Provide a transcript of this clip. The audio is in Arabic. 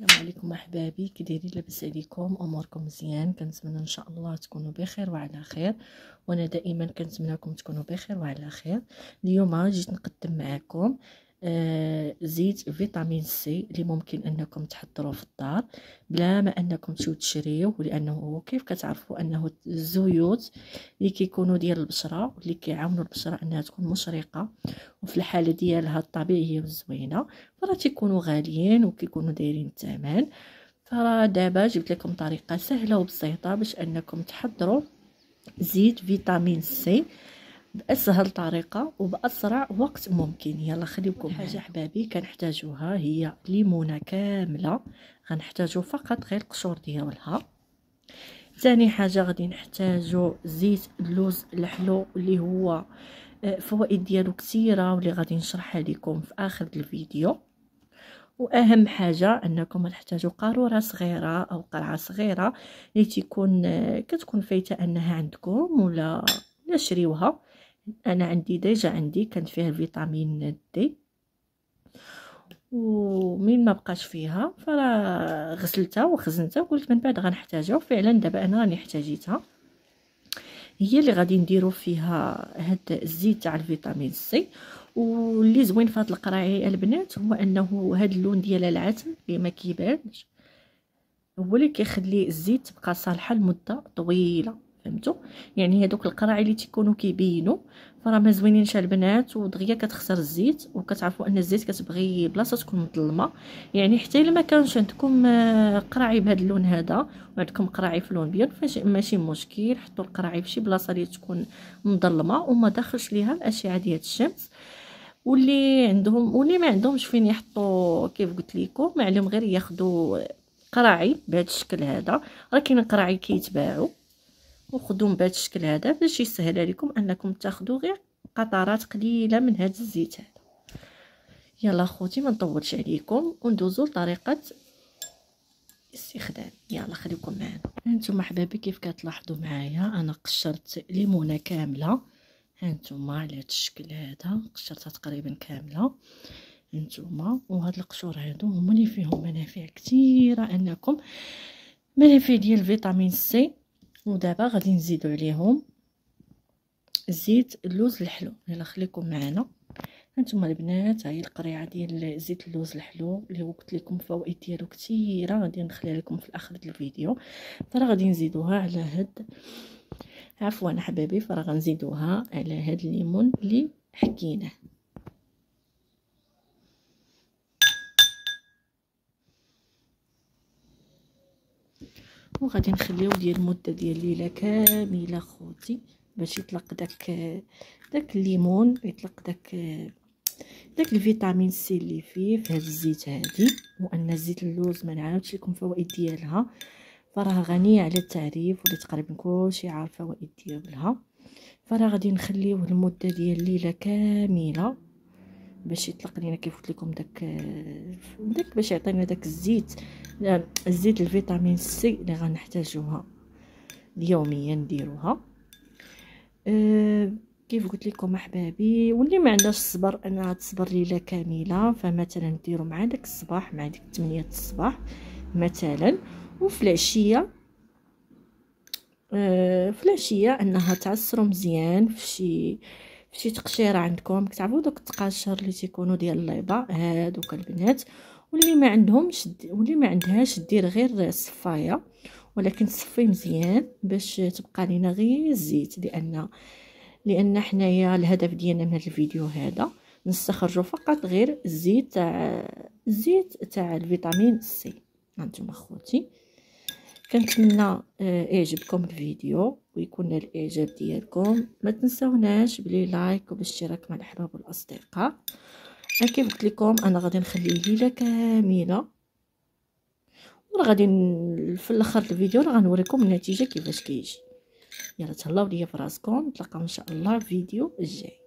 السلام عليكم احبابي كي دايرين لاباس عليكم اموركم مزيان كنتمنى ان شاء الله تكونوا بخير وعلى خير وانا دائما كنتمناكم تكونوا بخير وعلى خير اليوم جيت نقدم معكم زيت فيتامين سي اللي ممكن انكم تحضروه في الدار بلا ما انكم تمشيو تشريو لانه كيف كتعرفوا انه الزيوت اللي كيكونوا ديال البشره واللي كيعاونوا البشره انها تكون مشرقه وفي الحاله ديالها الطبيعيه والزوينه فراه تيكونوا غاليين وكيكونوا دايرين الثمن فراه دابا جبت لكم طريقه سهله وبسيطه باش انكم تحضروا زيت فيتامين سي بأسهل طريقة وبأسرع وقت ممكن يلا خليكم حاجة حبابي كنحتاجوها هي ليمونة كاملة غنحتاجو فقط غير القشور ديالها ثاني حاجة غادي نحتاجو زيت اللوز الحلو اللي هو آه، فوائد ديالو كثيرة واللي غادي نشرحها لكم في آخر الفيديو واهم حاجه انكم تحتاجوا قاروره صغيره او قرعه صغيره اللي تكون آه، كتكون فايته انها عندكم ولا نشريوها انا عندي ديجا عندي كانت فيها فيتامين دي ومين ما بقاش فيها فرا غسلتها وخزنتها وقلت من بعد غنحتاجها وفعلا دابا انا راني احتاجيتها هي اللي غادي نديرو فيها هاد الزيت تاع الفيتامين سي واللي زوين في هاد القراعي البنات هو انه هاد اللون ديال العتم اللي ما كيبانش هو اللي كيخلي الزيت تبقى صالحه لمده طويله فهمتوا يعني هذوك القراعي اللي تيكونوا كيبينوا فراه ما زوينينش البنات ودغيا كتخسر الزيت وكتعرفوا ان الزيت كتبغي بلاصه تكون مظلمه يعني حتى الا ما كانش عندكم آه، قراعي بهذا اللون هذا وعندكم قراعي في لون بيض ماشي مشكل حطوا القراعي في شي بلاصه اللي تكون مظلمه وما داخلش ليها الاشعه ديال الشمس واللي عندهم واللي ما عندهمش فين يحطوا كيف قلت لكم ما عليهم غير ياخذوا قراعي بهذا الشكل هذا راه كاين قراعي كيتباعوا وخدوهم بهذا الشكل هذا باش يسهل عليكم انكم تاخذوا غير قطرات قليله من هذا الزيت هذا يلا خوتي ما نطولش عليكم وندوزوا لطريقه الاستخدام يلا خليكم معنا هانتوما حبايبي كيف كتلاحظوا معايا انا قشرت ليمونه كامله هانتوما على هذا الشكل هذا قشرتها تقريبا كامله هانتوما وهاد القشور هادو هما اللي فيهم منافع كثيره انكم منافع ديال فيتامين سي ودابا غادي نزيدو عليهم زيت اللوز الحلو يلا خليكم معنا هانتوما البنات هاي القريعه ديال زيت اللوز الحلو اللي هو قلت لكم الفوائد ديالو كثيره غادي نخليها لكم في ديال الفيديو ترى غادي نزيدوها على هاد عفوا احبابي فراه غنزيدوها على هاد الليمون اللي حكيناه وغادي نخليو ديال المده ديال ليله كامله خوتي باش يطلق داك داك الليمون يطلق داك داك الفيتامين سي اللي فيه في هذا الزيت هذه وان زيت اللوز ما نعاودش لكم فوائد ديالها فراه غنيه على التعريف واللي تقريبا كلشي عارف فوائد ديالها فراه غادي نخليوه لمده ديال ليله كامله باش يطلق لينا كيف قلت لكم داك داك باش يعطينا داك الزيت الزيت الفيتامين سي اللي غنحتاجوها يوميا نديروها أه، كيف قلت لكم احبابي واللي ما عندهاش الصبر انها تصبر ليله كامله فمثلا ديروا مع داك الصباح مع ديك 8 الصباح مثلا وفي العشيه أه، في العشيه انها تعصروا مزيان في شي شي تقشيره عندكم كتعرفوا دوك التقاشر اللي تيكونوا ديال البيضه هادوك البنات واللي ما عندهمش واللي ما عندهاش دير غير صفايه ولكن صفي مزيان باش تبقى لينا غير الزيت لان لان حنايا الهدف ديالنا من هذا الفيديو هذا نستخرجوا فقط غير الزيت تاع آه، الزيت تاع الفيتامين سي هانتوما خوتي كنتمنى آه، يعجبكم الفيديو ويكون الاعجاب ديالكم ما تنساوناش بلي لايك وبالاشتراك مع الاحباب والاصدقاء كيف قلت لكم انا غادي نخليه ليله كامله وغادي في الاخر الفيديو راه غنوريكم النتيجه كيفاش كيجي يلا تهلاو ليا فراسكم نتلاقاو ان شاء الله في فيديو الجاي